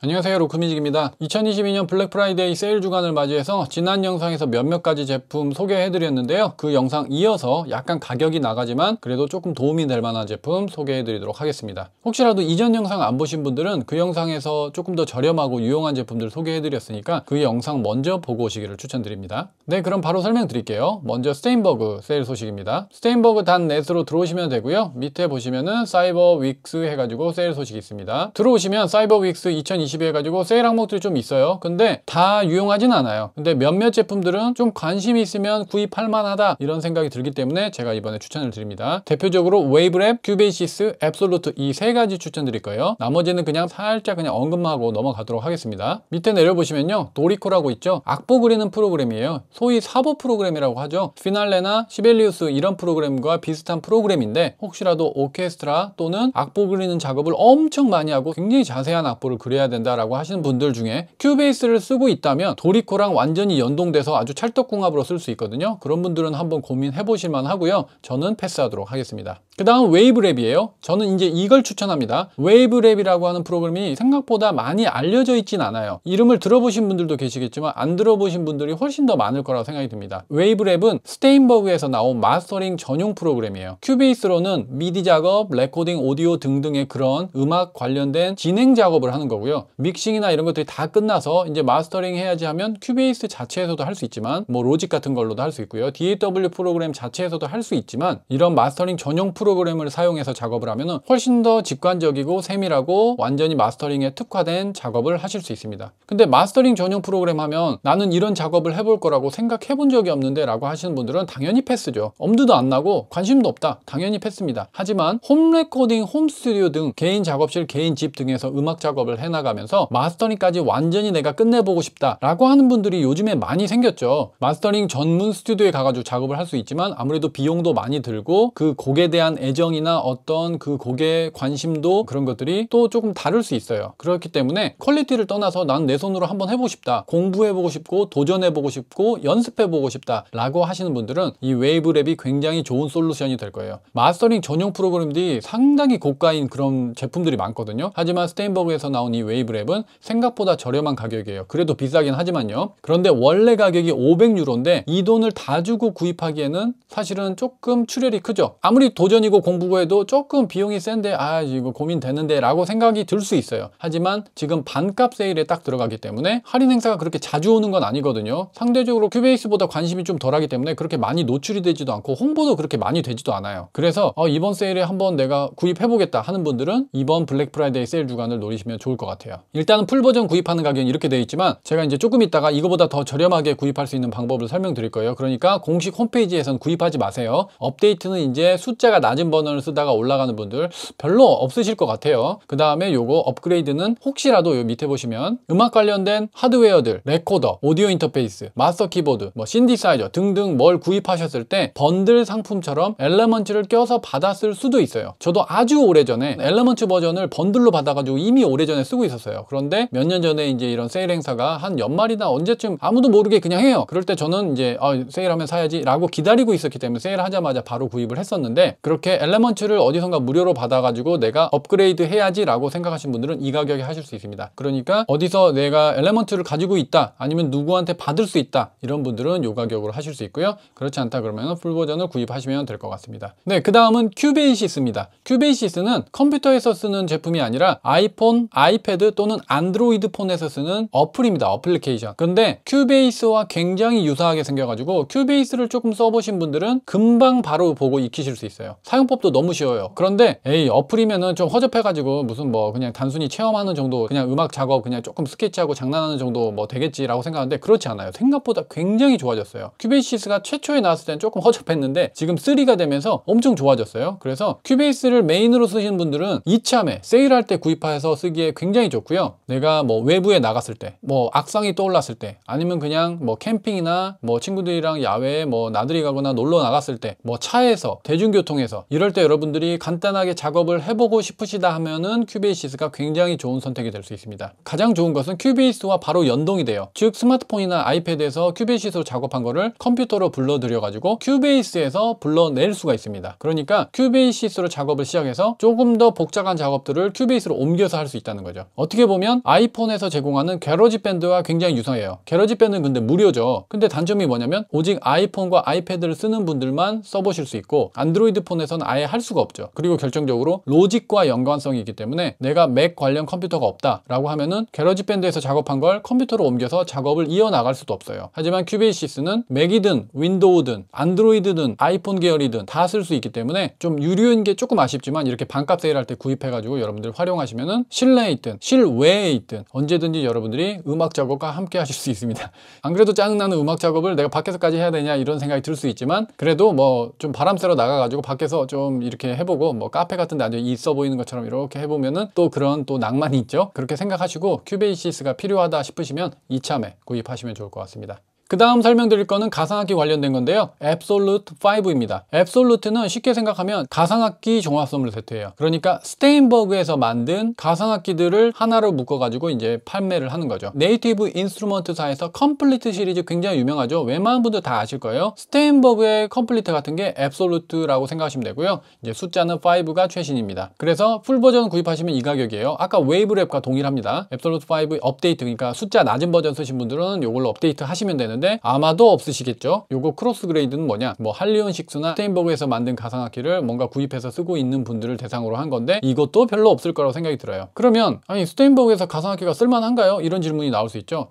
안녕하세요 로크뮤직입니다 2022년 블랙프라이데이 세일 주간을 맞이해서 지난 영상에서 몇몇 가지 제품 소개해드렸는데요 그 영상 이어서 약간 가격이 나가지만 그래도 조금 도움이 될 만한 제품 소개해드리도록 하겠습니다 혹시라도 이전 영상 안 보신 분들은 그 영상에서 조금 더 저렴하고 유용한 제품들 소개해드렸으니까 그 영상 먼저 보고 오시기를 추천드립니다 네 그럼 바로 설명드릴게요 먼저 스테인버그 세일 소식입니다 스테인버그 단 넷으로 들어오시면 되고요 밑에 보시면은 사이버 윅스 해가지고 세일 소식이 있습니다 들어오시면 사이버 윅스 2022 20 해가지고 세일 항목들이 좀 있어요 근데 다 유용하진 않아요 근데 몇몇 제품들은 좀 관심이 있으면 구입할 만하다 이런 생각이 들기 때문에 제가 이번에 추천을 드립니다 대표적으로 웨이브랩, 큐베이시스, 앱솔루트 이 세 가지 추천드릴 거예요 나머지는 그냥 살짝 그냥 언급만 하고 넘어가도록 하겠습니다 밑에 내려보시면요 도리코라고 있죠 악보 그리는 프로그램이에요 소위 사보 프로그램이라고 하죠 피날레나 시벨리우스 이런 프로그램과 비슷한 프로그램인데 혹시라도 오케스트라 또는 악보 그리는 작업을 엄청 많이 하고 굉장히 자세한 악보를 그려야 되는 된다라고 하시는 분들 중에 큐베이스를 쓰고 있다면 도리코랑 완전히 연동돼서 아주 찰떡궁합으로 쓸 수 있거든요. 그런 분들은 한번 고민해 보실만 하고요. 저는 패스하도록 하겠습니다. 그 다음 웨이브랩이에요. 저는 이제 이걸 추천합니다. 웨이브랩이라고 하는 프로그램이 생각보다 많이 알려져 있진 않아요. 이름을 들어보신 분들도 계시겠지만 안 들어보신 분들이 훨씬 더 많을 거라고 생각이 듭니다. 웨이브랩은 스테인버그에서 나온 마스터링 전용 프로그램이에요. 큐베이스로는 미디 작업, 레코딩, 오디오 등등의 그런 음악 관련된 진행 작업을 하는 거고요. 믹싱이나 이런 것들이 다 끝나서 이제 마스터링 해야지 하면 큐베이스 자체에서도 할 수 있지만 뭐 로직 같은 걸로도 할 수 있고요. DAW 프로그램 자체에서도 할 수 있지만 이런 마스터링 전용 프로그램을 사용해서 작업을 하면 훨씬 더 직관적이고 세밀하고 완전히 마스터링에 특화된 작업을 하실 수 있습니다. 근데 마스터링 전용 프로그램 하면 나는 이런 작업을 해볼 거라고 생각해 본 적이 없는데 라고 하시는 분들은 당연히 패스죠. 엄두도 안 나고 관심도 없다. 당연히 패스입니다. 하지만 홈 레코딩, 홈 스튜디오 등 개인 작업실, 개인 집 등에서 음악 작업을 해나가면 하면서 마스터링까지 완전히 내가 끝내보고 싶다라고 하는 분들이 요즘에 많이 생겼죠. 마스터링 전문 스튜디오에 가가지고 작업을 할 수 있지만 아무래도 비용도 많이 들고 그 곡에 대한 애정이나 어떤 그 곡에 관심도 그런 것들이 또 조금 다를 수 있어요. 그렇기 때문에 퀄리티를 떠나서 난 내 손으로 한번 해보고 싶다. 공부해보고 싶고 도전해보고 싶고 연습해보고 싶다 라고 하시는 분들은 이 웨이브 랩이 굉장히 좋은 솔루션이 될 거예요. 마스터링 전용 프로그램들이 상당히 고가인 그런 제품들이 많거든요. 하지만 스테인버그에서 나온 이 웨이브 아이랩은 생각보다 저렴한 가격이에요. 그래도 비싸긴 하지만요. 그런데 원래 가격이 500유로인데 이 돈을 다 주고 구입하기에는 사실은 조금 출혈이 크죠. 아무리 도전이고 공부고 해도 조금 비용이 센데 아 이거 고민되는데 라고 생각이 들 수 있어요. 하지만 지금 반값 세일에 딱 들어가기 때문에 할인 행사가 그렇게 자주 오는 건 아니거든요. 상대적으로 큐베이스보다 관심이 좀 덜하기 때문에 그렇게 많이 노출이 되지도 않고 홍보도 그렇게 많이 되지도 않아요. 그래서 어, 이번 세일에 한번 내가 구입해보겠다 하는 분들은 이번 블랙 프라이데이 세일 주간을 노리시면 좋을 것 같아요. 나와요 일단은 풀버전 구입하는 가격이 이렇게 되어 있지만 제가 이제 조금 있다가 이거보다 더 저렴하게 구입할 수 있는 방법을 설명드릴 거예요 그러니까 공식 홈페이지에선 구입하지 마세요 업데이트는 이제 숫자가 낮은 번호를 쓰다가 올라가는 분들 별로 없으실 것 같아요 그 다음에 요거 업그레이드는 혹시라도 요 밑에 보시면 음악 관련된 하드웨어들 레코더, 오디오 인터페이스, 마스터 키보드, 뭐 신디사이저 등등 뭘 구입하셨을 때 번들 상품처럼 엘레먼츠를 껴서 받았을 수도 있어요 저도 아주 오래전에 엘레먼츠 버전을 번들로 받아가지고 이미 오래전에 쓰고 있었어요 있어요 그런데 몇 년 전에 이제 이런 세일 행사가 한 연말이나 언제쯤 아무도 모르게 그냥 해요. 그럴 때 저는 이제 아, 세일하면 사야지 라고 기다리고 있었기 때문에 세일하자마자 바로 구입을 했었는데 그렇게 엘레먼츠를 어디선가 무료로 받아가지고 내가 업그레이드 해야지 라고 생각하신 분들은 이 가격에 하실 수 있습니다. 그러니까 어디서 내가 엘레먼츠를 가지고 있다 아니면 누구한테 받을 수 있다 이런 분들은 요 가격으로 하실 수 있고요. 그렇지 않다 그러면 풀 버전을 구입하시면 될 것 같습니다. 네, 그 다음은 큐베이시스입니다. 큐베이시스는 컴퓨터에서 쓰는 제품이 아니라 아이폰, 아이패드, 아이오스 또는 안드로이드 폰에서 쓰는 어플입니다. 어플리케이션. 그런데 큐베이스와 굉장히 유사하게 생겨가지고 큐베이스를 조금 써보신 분들은 금방 바로 보고 익히실 수 있어요. 사용법도 너무 쉬워요. 그런데 에이 어플이면은 좀 허접해가지고 무슨 뭐 그냥 단순히 체험하는 정도 그냥 음악 작업 그냥 조금 스케치하고 장난하는 정도 뭐 되겠지라고 생각하는데 그렇지 않아요. 생각보다 굉장히 좋아졌어요. 큐베이스가 최초에 나왔을 땐 조금 허접했는데 지금 3가 되면서 엄청 좋아졌어요. 그래서 큐베이스를 메인으로 쓰시는 분들은 이참에 세일할 때 구입해서 쓰기에 굉장히 좋아요. 느고요 내가 뭐 외부에 나갔을 때, 뭐 악상이 떠올랐을 때, 아니면 그냥 뭐 캠핑이나 뭐 친구들이랑 야외에 뭐 나들이 가거나 놀러 나갔을 때, 뭐 차에서, 대중교통에서 이럴 때 여러분들이 간단하게 작업을 해보고 싶으시다 하면은 큐베이시스가 굉장히 좋은 선택이 될 수 있습니다. 가장 좋은 것은 큐베이스와 바로 연동이 돼요. 즉 스마트폰이나 아이패드에서 큐베이시스로 작업한 거를 컴퓨터로 불러들여가지고 큐베이스에서 불러낼 수가 있습니다. 그러니까 큐베이시스로 작업을 시작해서 조금 더 복잡한 작업들을 큐베이스로 옮겨서 할 수 있다는 거죠. 어떻게 보면 아이폰에서 제공하는 게러지 밴드와 굉장히 유사해요 게러지 밴드는 근데 무료죠 근데 단점이 뭐냐면 오직 아이폰과 아이패드를 쓰는 분들만 써보실 수 있고 안드로이드 폰에서는 아예 할 수가 없죠 그리고 결정적으로 로직과 연관성이 있기 때문에 내가 맥 관련 컴퓨터가 없다 라고 하면은 게러지 밴드에서 작업한 걸 컴퓨터로 옮겨서 작업을 이어나갈 수도 없어요 하지만 큐베이시스는 맥이든 윈도우든 안드로이드든 아이폰 계열이든 다 쓸 수 있기 때문에 좀 유료인 게 조금 아쉽지만 이렇게 반값 세일할 때 구입해가지고 여러분들 활용하시면은 실내에 있든 실내 사실 외에 있든 언제든지 여러분들이 음악 작업과 함께 하실 수 있습니다 안 그래도 짜증나는 음악 작업을 내가 밖에서까지 해야 되냐 이런 생각이 들 수 있지만 그래도 뭐 좀 바람 쐬러 나가가지고 밖에서 좀 이렇게 해보고 뭐 카페 같은 데 아주 있어 보이는 것처럼 이렇게 해보면은 또 그런 또 낭만이 있죠 그렇게 생각하시고 큐베이시스가 필요하다 싶으시면 이참에 구입하시면 좋을 것 같습니다 그 다음 설명드릴 거는 가상악기 관련된 건데요 앱솔루트 5입니다 앱솔루트는 쉽게 생각하면 가상악기 종합선물 세트예요 그러니까 스테인버그에서 만든 가상악기들을 하나로 묶어가지고 이제 판매를 하는 거죠 네이티브 인스트루먼트사에서 컴플리트 시리즈 굉장히 유명하죠 웬만한 분들 다 아실 거예요 스테인버그의 컴플리트 같은 게 앱솔루트라고 생각하시면 되고요 이제 숫자는 5가 최신입니다 그래서 풀버전 구입하시면 이 가격이에요 아까 웨이브랩과 동일합니다 앱솔루트 5 업데이트 그러니까 숫자 낮은 버전 쓰신 분들은 이걸로 업데이트 하시면 되는 있는데 아마도 없으시겠죠 요거 크로스 그레이드는 뭐냐 뭐 할리온 식스나 스테인버그에서 만든 가상악기를 뭔가 구입해서 쓰고 있는 분들을 대상으로 한 건데 이것도 별로 없을 거라고 생각이 들어요 그러면 아니 스테인버그에서 가상악기가 쓸만한가요? 이런 질문이 나올 수 있죠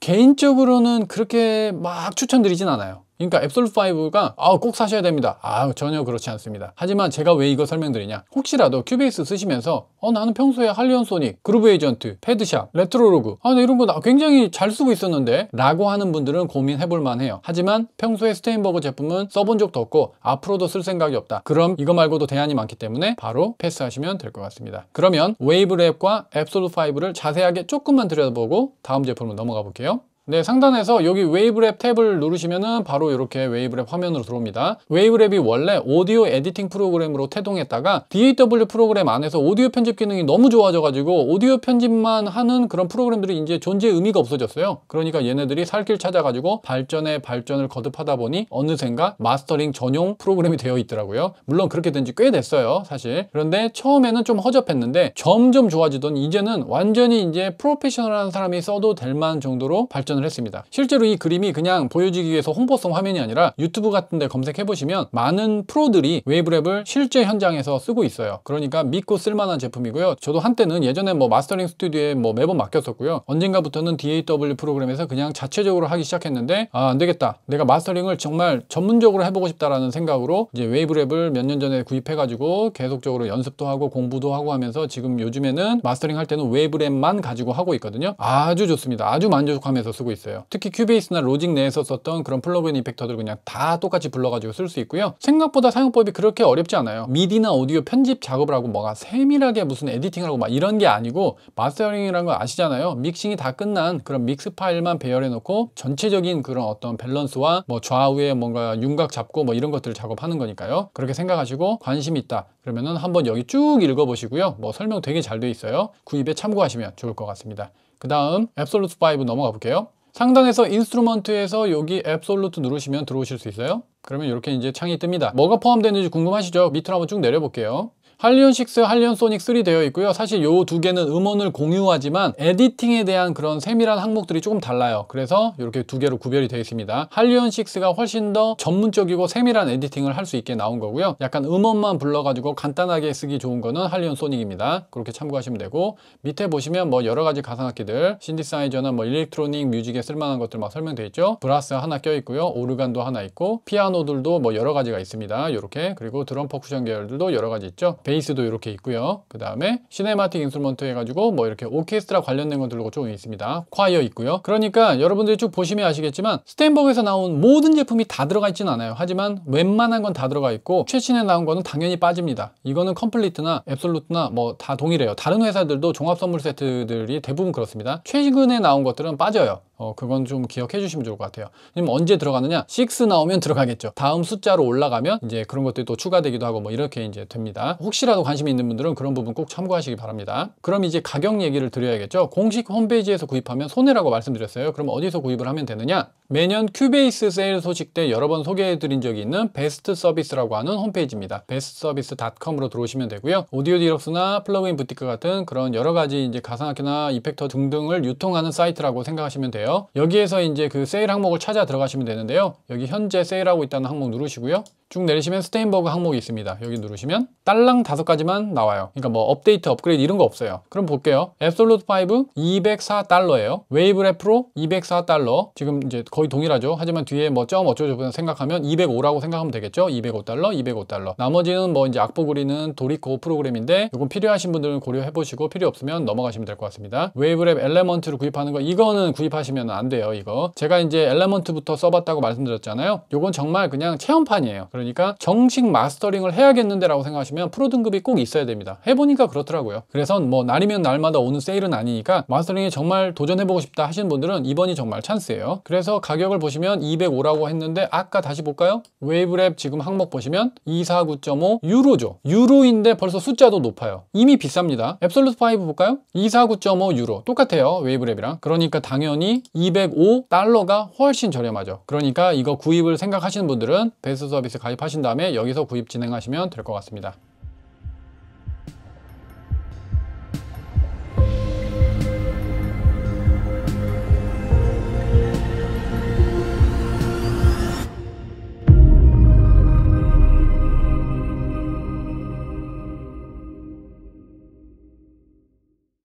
개인적으로는 그렇게 막 추천드리진 않아요 그러니까 앱솔5가 아꼭 사셔야 됩니다 아 전혀 그렇지 않습니다 하지만 제가 왜 이거 설명드리냐 혹시라도 큐베이스 쓰시면서 어 나는 평소에 할리언소닉, 그루브에이전트, 패드샵, 레트로로그 아 이런 거 나 굉장히 잘 쓰고 있었는데 라고 하는 분들은 고민해볼 만해요 하지만 평소에 스테인버그 제품은 써본 적도 없고 앞으로도 쓸 생각이 없다 그럼 이거 말고도 대안이 많기 때문에 바로 패스하시면 될 것 같습니다 그러면 웨이브 랩과 앱솔5를 자세하게 조금만 들여다보고 다음 제품으로 넘어가 볼게요 네, 상단에서 여기 웨이브랩 탭을 누르시면은 바로 이렇게 웨이브랩 화면으로 들어옵니다. 웨이브랩이 원래 오디오 에디팅 프로그램으로 태동했다가 DAW 프로그램 안에서 오디오 편집 기능이 너무 좋아져가지고 오디오 편집만 하는 그런 프로그램들이 이제 존재 의미가 없어졌어요. 그러니까 얘네들이 살길 찾아가지고 발전에 발전을 거듭하다 보니 어느샌가 마스터링 전용 프로그램이 되어 있더라고요. 물론 그렇게 된 지 꽤 됐어요, 사실. 그런데 처음에는 좀 허접했는데 점점 좋아지던 이제는 완전히 이제 프로페셔널한 사람이 써도 될 만한 정도로 발전 출연을 했습니다. 실제로 이 그림이 그냥 보여지기 위해서 홍보성 화면이 아니라 유튜브 같은 데 검색해보시면 많은 프로들이 웨이브랩을 실제 현장에서 쓰고 있어요. 그러니까 믿고 쓸만한 제품이고요. 저도 한때는 예전에 뭐 마스터링 스튜디오에 뭐 매번 맡겼었고요. 언젠가부터는 DAW 프로그램에서 그냥 자체적으로 하기 시작했는데 아, 안 되겠다. 내가 마스터링을 정말 전문적으로 해보고 싶다라는 생각으로 이제 웨이브랩을 몇 년 전에 구입해가지고 계속적으로 연습도 하고 공부도 하고 하면서 지금 요즘에는 마스터링 할 때는 웨이브랩만 가지고 하고 있거든요. 아주 좋습니다. 아주 만족하면서 쓰고 가지고 있어요. 특히 큐베이스나 로직 내에서 썼던 그런 플러그인 이펙터들 그냥 다 똑같이 불러가지고 쓸 수 있고요. 생각보다 사용법이 그렇게 어렵지 않아요. 미디나 오디오 편집 작업을 하고 뭐가 세밀하게 무슨 에디팅을 하고 막 이런 게 아니고 마스터링이라는 거 아시잖아요. 믹싱이 다 끝난 그런 믹스 파일만 배열해 놓고 전체적인 그런 어떤 밸런스와 뭐 좌우에 뭔가 윤곽 잡고 뭐 이런 것들을 작업하는 거니까요. 그렇게 생각하시고 관심 있다. 그러면은 한번 여기 쭉 읽어보시고요. 뭐 설명 되게 잘 돼 있어요. 구입에 참고하시면 좋을 것 같습니다. 그 다음 앱솔루트 5 넘어가 볼게요. 상단에서 인스트루먼트에서 여기 앱솔루트 누르시면 들어오실 수 있어요. 그러면 이렇게 이제 창이 뜹니다. 뭐가 포함되는지 궁금하시죠? 밑으로 한번 쭉 내려볼게요. 할리온 6, 할리온 소닉 3 되어 있고요. 사실 요 두 개는 음원을 공유하지만 에디팅에 대한 그런 세밀한 항목들이 조금 달라요. 그래서 이렇게 두 개로 구별이 되어 있습니다. 할리온 6가 훨씬 더 전문적이고 세밀한 에디팅을 할 수 있게 나온 거고요. 약간 음원만 불러가지고 간단하게 쓰기 좋은 거는 할리온 소닉입니다. 그렇게 참고하시면 되고 밑에 보시면 뭐 여러 가지 가상악기들, 신디사이저나 뭐 일렉트로닉 뮤직에 쓸만한 것들 막 설명되어 있죠. 브라스 하나 껴 있고요. 오르간도 하나 있고 피아노들도 뭐 여러 가지가 있습니다. 이렇게 그리고 드럼 퍼쿠션 계열들도 여러 가지 있죠. 베이스도 이렇게 있고요. 그 다음에 시네마틱 인스트루먼트 해가지고 뭐 이렇게 오케스트라 관련된 것들로 조금 있습니다. 콰이어 있고요. 그러니까 여러분들이 쭉 보시면 아시겠지만 스탠버그에서 나온 모든 제품이 다 들어가 있진 않아요. 하지만 웬만한 건 다 들어가 있고 최신에 나온 거는 당연히 빠집니다. 이거는 컴플리트나 앱솔루트나 뭐 다 동일해요. 다른 회사들도 종합 선물 세트들이 대부분 그렇습니다. 최근에 나온 것들은 빠져요. 어, 그건 좀 기억해 주시면 좋을 것 같아요. 그럼 언제 들어가느냐? 6 나오면 들어가겠죠. 다음 숫자로 올라가면 이제 그런 것들이 또 추가되기도 하고 뭐 이렇게 이제 됩니다. 혹시라도 관심이 있는 분들은 그런 부분 꼭 참고하시기 바랍니다. 그럼 이제 가격 얘기를 드려야겠죠. 공식 홈페이지에서 구입하면 손해라고 말씀드렸어요. 그럼 어디서 구입을 하면 되느냐? 매년 큐베이스 세일 소식 때 여러 번 소개해 드린 적이 있는 베스트 서비스라고 하는 홈페이지입니다. 베스트서비스닷컴으로 들어오시면 되고요. 오디오 디럭스나 플러그인 부티크 같은 그런 여러 가지 이제 가상학회나 이펙터 등등을 유통하는 사이트라고 생각하시면 돼요. 거예요. 여기에서 이제 그 세일 항목을 찾아 들어가시면 되는데요. 여기 현재 세일하고 있다는 항목 누르시고요. 쭉 내리시면 스테인버그 항목이 있습니다. 여기 누르시면 딸랑 다섯 가지만 나와요. 그러니까 뭐 업데이트, 업그레이드 이런 거 없어요. 그럼 볼게요. 앱솔루트 5 204달러예요. 웨이브 랩프로 204달러. 지금 이제 거의 동일하죠. 하지만 뒤에 뭐 점 어쩌고저쩌고 생각하면 205라고 생각하면 되겠죠. 205달러, 205달러. 나머지는 뭐 이제 악보 그리는 도리코 프로그램인데 이건 필요하신 분들은 고려해 보시고 필요 없으면 넘어가시면 될 것 같습니다. 웨이브 랩 엘레먼트를 구입하는 거 이거는 구입하시면 안 돼요. 이거 제가 이제 엘레먼트부터 써봤다고 말씀드렸잖아요. 이건 정말 그냥 체험판이에요. 그러니까 정식 마스터링을 해야겠는데라고 생각하시면 프로 등급이 꼭 있어야 됩니다. 해보니까 그렇더라고요. 그래서 뭐 날이면 날마다 오는 세일은 아니니까 마스터링에 정말 도전해보고 싶다 하시는 분들은 이번이 정말 찬스예요. 그래서 가격을 보시면 205라고 했는데 아까 다시 볼까요? 웨이브랩 지금 항목 보시면 249.5 유로죠. 유로인데 벌써 숫자도 높아요. 이미 비쌉니다. 앱솔루트 5 볼까요? 249.5 유로 똑같아요. 웨이브랩이랑. 그러니까 당연히 205 달러가 훨씬 저렴하죠. 그러니까 이거 구입을 생각하시는 분들은 베스트 서비스 가 가입하신 다음에 여기서 구입 진행하시면 될 것 같습니다.